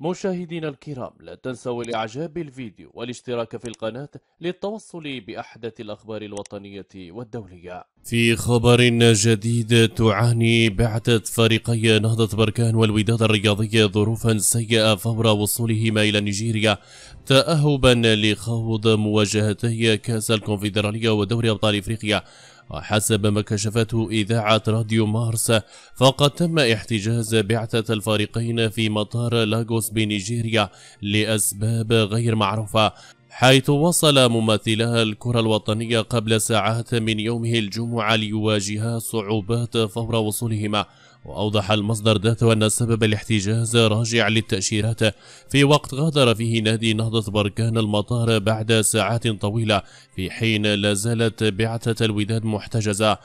مشاهدينا الكرام لا تنسوا الإعجاب بالفيديو والاشتراك في القناة للتوصل بأحدث الأخبار الوطنية والدولية في خبر جديد تعاني بعثة فريقي نهضة بركان والوداد الرياضية ظروفا سيئة فور وصولهما إلى نيجيريا تأهبا لخوض مواجهتي كأس الكونفدرالية ودوري أبطال إفريقيا وحسب ما كشفته إذاعة راديو مارس فقد تم احتجاز بعثة الفريقين في مطار لاغوس بنيجيريا لأسباب غير معروفة حيث وصل ممثلها الكرة الوطنية قبل ساعات من يومه الجمعة ليواجها صعوبات فور وصولهما وأوضح المصدر ذاته أن سبب الاحتجاز راجع للتأشيرات في وقت غادر فيه نادي نهضة بركان المطار بعد ساعات طويلة في حين لا زالت بعثة الوداد محتجزة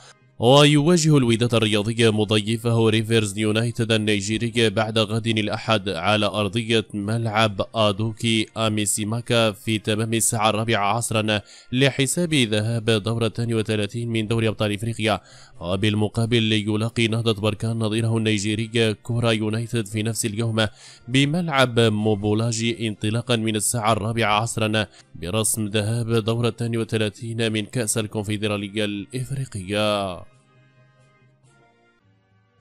ويواجه الوداد الرياضي مضيفه ريفرز يونايتد النيجيري بعد غد الأحد على أرضية ملعب آدوكي أميسيماكا في تمام الساعة الرابعة عصرا لحساب ذهاب دورة 32 من دوري أبطال إفريقيا وبالمقابل يلاقي نهضة بركان نظيره النيجيري كورا يونايتد في نفس اليوم بملعب موبولاجي انطلاقا من الساعة الرابعة عصرا برسم ذهاب دورة 32 من كأس الكونفدرالية الإفريقية